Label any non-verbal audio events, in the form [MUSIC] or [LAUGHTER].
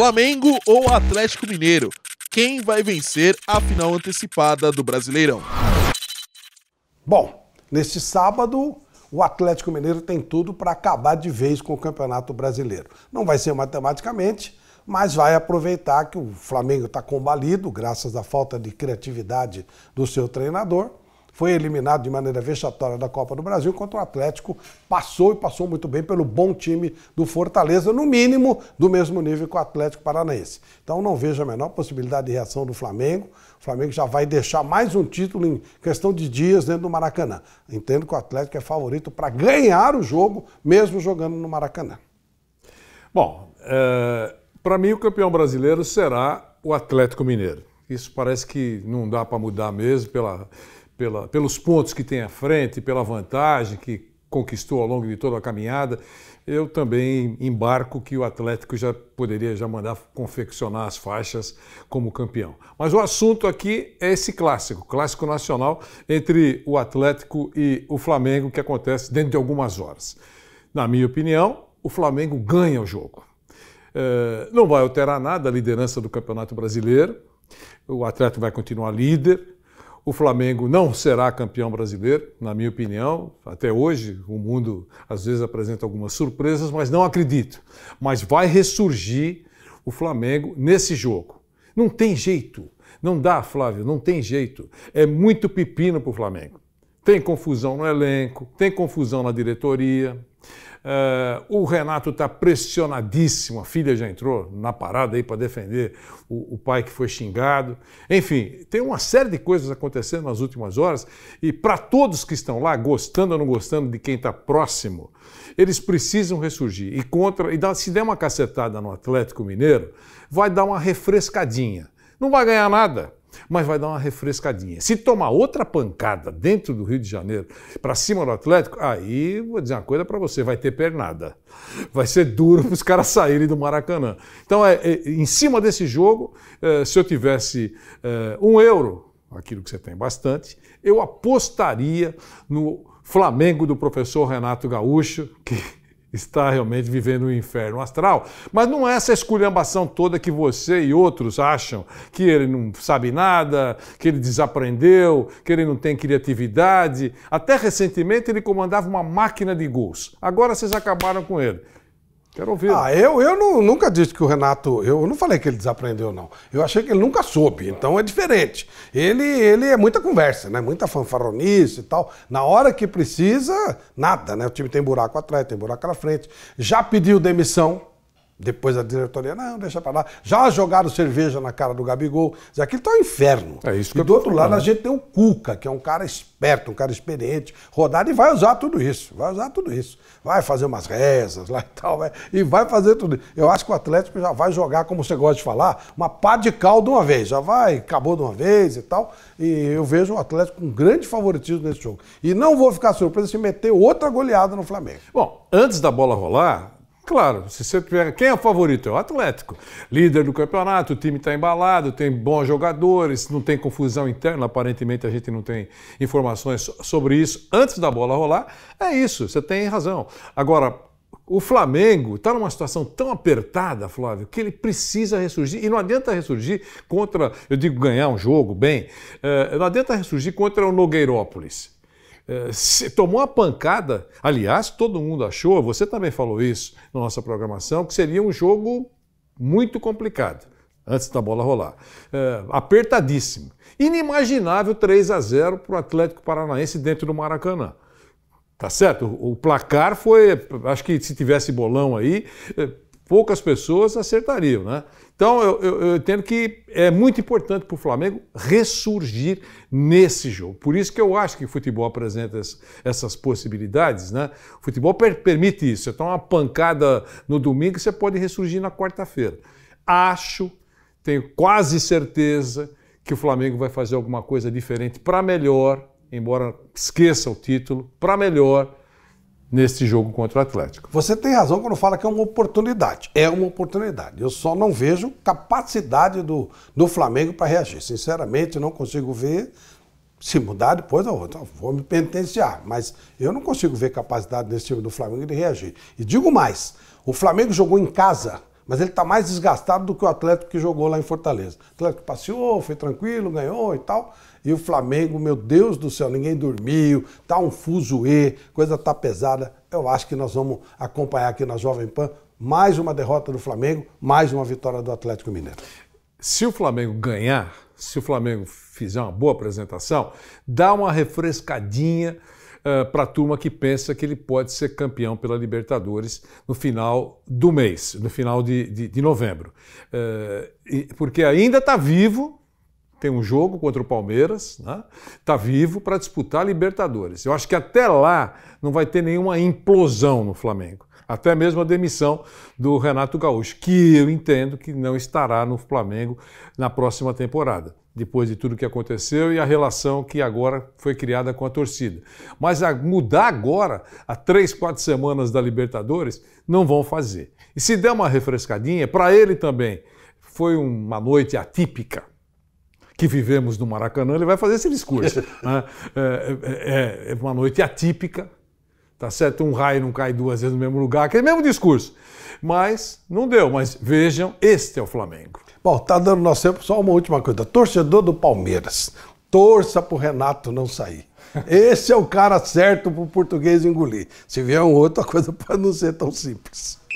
Flamengo ou Atlético Mineiro? Quem vai vencer a final antecipada do Brasileirão? Bom, neste sábado, o Atlético Mineiro tem tudo para acabar de vez com o Campeonato Brasileiro. Não vai ser matematicamente, mas vai aproveitar que o Flamengo está combalido, graças à falta de criatividade do seu treinador foi eliminado de maneira vexatória da Copa do Brasil, enquanto o Atlético passou e passou muito bem pelo bom time do Fortaleza, no mínimo do mesmo nível que o Atlético Paranaense. Então não vejo a menor possibilidade de reação do Flamengo. O Flamengo já vai deixar mais um título em questão de dias dentro do Maracanã. Entendo que o Atlético é favorito para ganhar o jogo, mesmo jogando no Maracanã. Bom, é... para mim o campeão brasileiro será o Atlético Mineiro. Isso parece que não dá para mudar mesmo pela pela, pelos pontos que tem à frente, pela vantagem que conquistou ao longo de toda a caminhada, eu também embarco que o Atlético já poderia já mandar confeccionar as faixas como campeão. Mas o assunto aqui é esse clássico, clássico nacional entre o Atlético e o Flamengo que acontece dentro de algumas horas. Na minha opinião, o Flamengo ganha o jogo. É, não vai alterar nada a liderança do Campeonato Brasileiro. O Atlético vai continuar líder, o Flamengo não será campeão brasileiro, na minha opinião. Até hoje, o mundo às vezes apresenta algumas surpresas, mas não acredito. Mas vai ressurgir o Flamengo nesse jogo. Não tem jeito. Não dá, Flávio, não tem jeito. É muito pepino para o Flamengo. Tem confusão no elenco, tem confusão na diretoria. Uh, o Renato está pressionadíssimo, a filha já entrou na parada aí para defender o, o, pai que foi xingado. Enfim, tem uma série de coisas acontecendo nas últimas horas e para todos que estão lá, gostando ou não gostando de quem está próximo, eles precisam ressurgir e contra e dá, se der uma cacetada no Atlético Mineiro, vai dar uma refrescadinha. Não vai ganhar nada, mas vai dar uma refrescadinha. Se tomar outra pancada dentro do Rio de Janeiro, para cima do Atlético, aí vou dizer uma coisa para você, vai ter pernada. Vai ser duro para os caras saírem do Maracanã. Então, é, é, em cima desse jogo, é, se eu tivesse é, um euro, aquilo que você tem bastante, eu apostaria no Flamengo do professor Renato Gaúcho, que está realmente vivendo um inferno astral. Mas não é essa esculhambação toda que você e outros acham que ele não sabe nada, que ele desaprendeu, que ele não tem criatividade. Até recentemente ele comandava uma máquina de gols. Agora vocês acabaram com ele. Quero ouvir. Ah, eu, eu não, nunca disse que o Renato. Eu não falei que ele desaprendeu, não. Eu achei que ele nunca soube, então é diferente. Ele, ele é muita conversa, né? Muita fanfaronice e tal. Na hora que precisa, nada, né? O time tem buraco atrás, tem buraco na frente. Já pediu demissão depois a diretoria, não, deixa pra lá. Já jogaram cerveja na cara do Gabigol. Diz, aquilo tá um inferno. É isso que e do outro falando. lado a gente tem o Cuca, que é um cara esperto, um cara experiente, rodado e vai usar tudo isso. Vai usar tudo isso. Vai fazer umas rezas lá e tal, vai, e vai fazer tudo isso. Eu acho que o Atlético já vai jogar, como você gosta de falar, uma pá de cal de uma vez. Já vai, acabou de uma vez e tal. E eu vejo o Atlético com grande favoritismo nesse jogo. E não vou ficar surpreso se meter outra goleada no Flamengo. Bom, antes da bola rolar, Claro, se você tiver. Quem é o favorito? É o Atlético. Líder do campeonato, o time está embalado, tem bons jogadores, não tem confusão interna, aparentemente a gente não tem informações sobre isso antes da bola rolar. É isso, você tem razão. Agora, o Flamengo está numa situação tão apertada, Flávio, que ele precisa ressurgir. E não adianta ressurgir contra, eu digo, ganhar um jogo, bem, eh, não adianta ressurgir contra o Nogueirópolis se tomou a pancada. Aliás, todo mundo achou, você também falou isso na nossa programação, que seria um jogo muito complicado antes da bola rolar. É, apertadíssimo. Inimaginável 3 a 0 para o Atlético Paranaense dentro do Maracanã. Tá certo? O placar foi, acho que se tivesse bolão aí, é, poucas pessoas acertariam, né? Então eu, eu, eu entendo que é muito importante para o Flamengo ressurgir nesse jogo. Por isso que eu acho que o futebol apresenta essas possibilidades, né? O futebol per permite isso. Então uma pancada no domingo você pode ressurgir na quarta-feira. Acho, tenho quase certeza que o Flamengo vai fazer alguma coisa diferente para melhor, embora esqueça o título, para melhor neste jogo contra o Atlético. Você tem razão quando fala que é uma oportunidade. É uma oportunidade. Eu só não vejo capacidade do, do Flamengo para reagir. Sinceramente, não consigo ver. Se mudar depois, eu vou me penitenciar. Mas eu não consigo ver capacidade desse time do Flamengo de reagir. E digo mais: o Flamengo jogou em casa mas ele está mais desgastado do que o Atlético que jogou lá em Fortaleza. O Atlético passeou, foi tranquilo, ganhou e tal. E o Flamengo, meu Deus do céu, ninguém dormiu, tá um fuzuê, coisa tá pesada. Eu acho que nós vamos acompanhar aqui na Jovem Pan mais uma derrota do Flamengo, mais uma vitória do Atlético Mineiro. Se o Flamengo ganhar, se o Flamengo fizer uma boa apresentação, dá uma refrescadinha eh, para a turma que pensa que ele pode ser campeão pela Libertadores no final do mês, no final de, de, de novembro. Uh, e, porque ainda está vivo, tem um jogo contra o Palmeiras, está né? Tá vivo para disputar a Libertadores. Eu acho que até lá não vai ter nenhuma implosão no Flamengo até mesmo a demissão do Renato Gaúcho, que eu entendo que não estará no Flamengo na próxima temporada, depois de tudo que aconteceu e a relação que agora foi criada com a torcida. Mas a mudar agora, a três, quatro semanas da Libertadores, não vão fazer. E se der uma refrescadinha, para ele também foi uma noite atípica que vivemos no Maracanã, ele vai fazer esse discurso. [LAUGHS] né? É, é, é, é uma noite atípica Tá certo? Um raio não cai duas vezes no mesmo lugar, aquele mesmo discurso. Mas não deu. Mas vejam, este é o Flamengo. Bom, tá dando nosso tempo. Só uma última coisa. Torcedor do Palmeiras, torça pro Renato não sair. Esse é o cara certo pro português engolir. Se vier um outro, a coisa pode não ser tão simples.